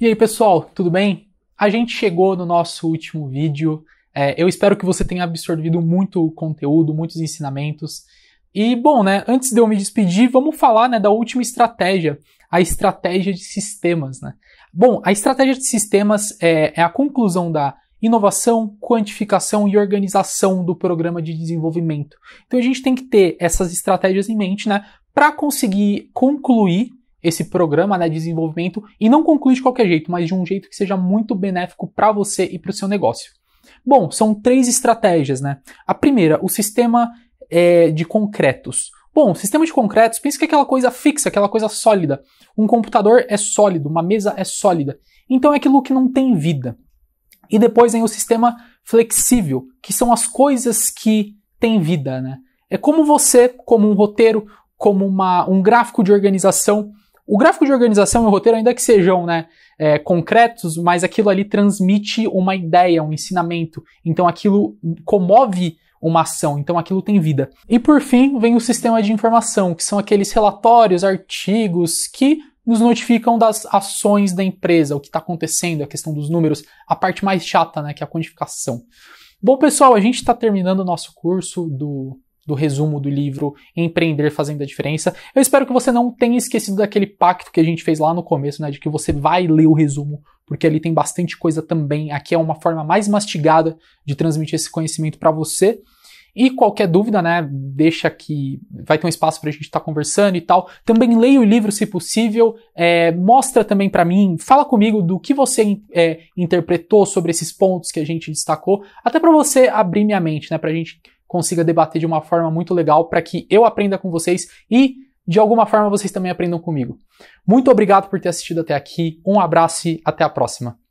E aí pessoal, tudo bem? A gente chegou no nosso último vídeo. É, eu espero que você tenha absorvido muito conteúdo, muitos ensinamentos. E bom, né? Antes de eu me despedir, vamos falar né, da última estratégia, a estratégia de sistemas, né? Bom, a estratégia de sistemas é, é a conclusão da inovação, quantificação e organização do programa de desenvolvimento. Então a gente tem que ter essas estratégias em mente, né? Para conseguir concluir esse programa né, de desenvolvimento e não conclui de qualquer jeito, mas de um jeito que seja muito benéfico para você e para o seu negócio. Bom, são três estratégias, né? A primeira, o sistema é, de concretos. Bom, sistema de concretos, pensa que é aquela coisa fixa, aquela coisa sólida. Um computador é sólido, uma mesa é sólida. Então é aquilo que não tem vida. E depois vem o sistema flexível, que são as coisas que têm vida, né? É como você, como um roteiro, como uma, um gráfico de organização, o gráfico de organização e o roteiro, ainda que sejam né, é, concretos, mas aquilo ali transmite uma ideia, um ensinamento. Então aquilo comove uma ação, então aquilo tem vida. E por fim, vem o sistema de informação, que são aqueles relatórios, artigos que nos notificam das ações da empresa, o que está acontecendo, a questão dos números, a parte mais chata, né, que é a quantificação. Bom, pessoal, a gente está terminando o nosso curso do do resumo do livro Empreender Fazendo a Diferença. Eu espero que você não tenha esquecido daquele pacto que a gente fez lá no começo, né, de que você vai ler o resumo, porque ali tem bastante coisa também. Aqui é uma forma mais mastigada de transmitir esse conhecimento para você. E qualquer dúvida, né, deixa aqui, vai ter um espaço para a gente estar tá conversando e tal. Também leia o livro, se possível, é, mostra também para mim, fala comigo do que você é, interpretou sobre esses pontos que a gente destacou, até para você abrir minha mente, né, para a gente consiga debater de uma forma muito legal para que eu aprenda com vocês e de alguma forma vocês também aprendam comigo. Muito obrigado por ter assistido até aqui, um abraço e até a próxima.